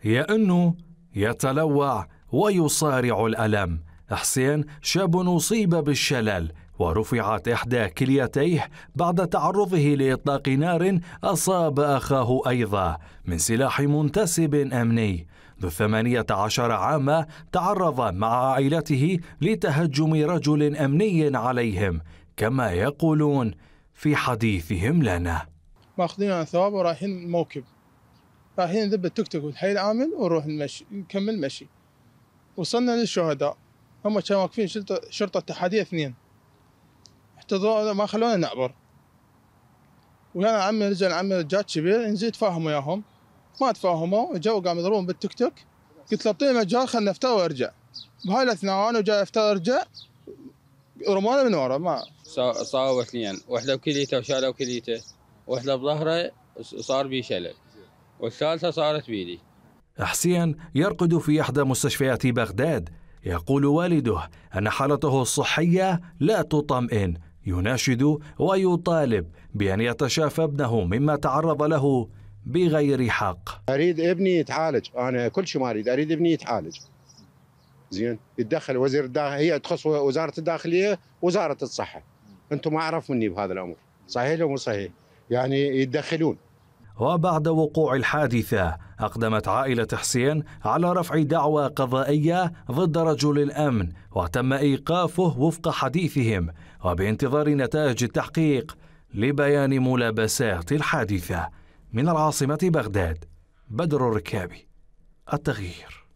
هي أنه يتلوع ويصارع الألم حسين شاب أصيب بالشلل ورفعت إحدى كليتيه بعد تعرضه لإطلاق نار أصاب أخاه أيضا من سلاح منتسب أمني ذو الثمانية عشر عاما تعرض مع عائلته لتهجم رجل أمني عليهم كما يقولون في حديثهم لنا ماخذين ثواب ورايحين الموكب رايحين نذب التوك توك والحي العامل ونروح نمشي نكمل مشي وصلنا للشهداء هم كانوا واقفين شرطة شرطة اتحادية اثنين احتضرونا ما خلونا نعبر ويانا عمي رجل عمي رجال كبير نزيد تفاهم وياهم ما تفاهموا جو قام يضربون بالتوك توك قلت له اعطيني مجال خلنا نفتر وارجع بهاي الاثناء وانا جاي افتر ارجع رمونا من ورا ما صاروا اثنين واحده بكليته وشالوا كليته واحده بظهره وصار بيه شلل والثالثة صارت بيدي حسين يرقد في إحدى مستشفيات بغداد يقول والده أن حالته الصحية لا تطمئن يناشد ويطالب بأن يتشافى ابنه مما تعرض له بغير حق أريد ابني يتعالج أنا كل شيء ما أريد أريد ابني يتعالج زين يتدخل وزير الداخلية هي تخص وزارة الداخلية وزارة الصحة أنتم ما أعرف مني بهذا الأمر صحيح ولا مو صحيح يعني يتدخلون وبعد وقوع الحادثة أقدمت عائلة حسين على رفع دعوى قضائية ضد رجل الأمن وتم إيقافه وفق حديثهم وبانتظار نتائج التحقيق لبيان ملابسات الحادثة من العاصمة بغداد بدر الركابي التغيير